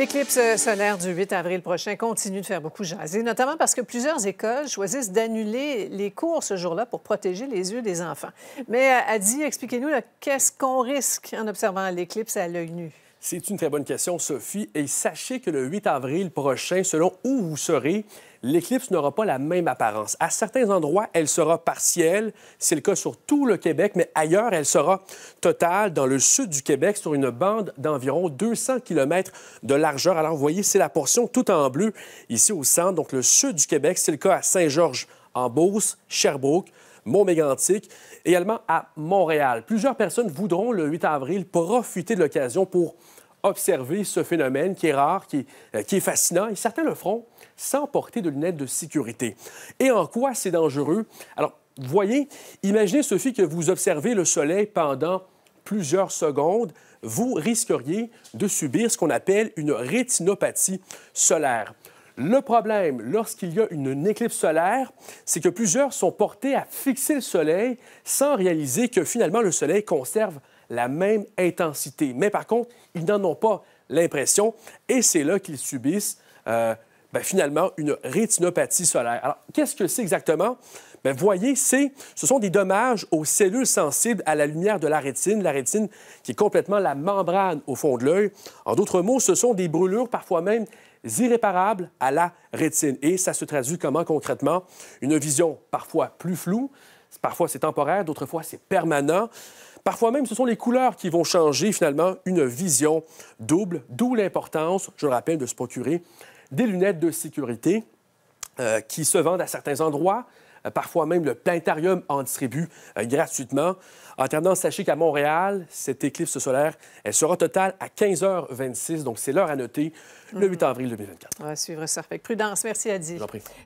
L'éclipse solaire du 8 avril prochain continue de faire beaucoup jaser, notamment parce que plusieurs écoles choisissent d'annuler les cours ce jour-là pour protéger les yeux des enfants. Mais euh, Adi, expliquez-nous qu'est-ce qu'on risque en observant l'éclipse à l'œil nu. C'est une très bonne question, Sophie. Et sachez que le 8 avril prochain, selon où vous serez, l'éclipse n'aura pas la même apparence. À certains endroits, elle sera partielle. C'est le cas sur tout le Québec, mais ailleurs, elle sera totale dans le sud du Québec sur une bande d'environ 200 km de largeur. Alors, vous voyez, c'est la portion tout en bleu ici au centre. Donc, le sud du Québec, c'est le cas à Saint-Georges en Beauce, Sherbrooke, Montmégantic, également à Montréal. Plusieurs personnes voudront le 8 avril profiter de l'occasion pour observer ce phénomène qui est rare, qui est, euh, qui est fascinant, et certains le feront sans porter de lunettes de sécurité. Et en quoi c'est dangereux? Alors, voyez, imaginez, Sophie, que vous observez le soleil pendant plusieurs secondes, vous risqueriez de subir ce qu'on appelle une rétinopathie solaire. Le problème, lorsqu'il y a une, éclipse solaire, c'est que plusieurs sont portés à fixer le Soleil sans réaliser que finalement le Soleil conserve la même intensité. Mais par contre, ils n'en ont pas l'impression et c'est là qu'ils subissent euh, ben, finalement une rétinopathie solaire. Alors, qu'est-ce que c'est exactement? Mais ben, voyez, ce sont des dommages aux cellules sensibles à la lumière de la rétine, la rétine qui est complètement la membrane au fond de l'œil. En d'autres mots, ce sont des brûlures parfois même irréparables à la rétine. Et ça se traduit comment concrètement? Une vision parfois plus floue, parfois c'est temporaire, d'autres fois c'est permanent. Parfois même, ce sont les couleurs qui vont changer finalement une vision double, d'où l'importance, je le rappelle, de se procurer des lunettes de sécurité euh, qui se vendent à certains endroits, euh, parfois même le planétarium en distribue euh, gratuitement. En attendant, sachez qu'à Montréal, cette éclipse solaire, elle sera totale à 15h26, donc c'est l'heure à noter, le 8 mhm. avril 2024. On va suivre ça avec prudence. Merci, Adi.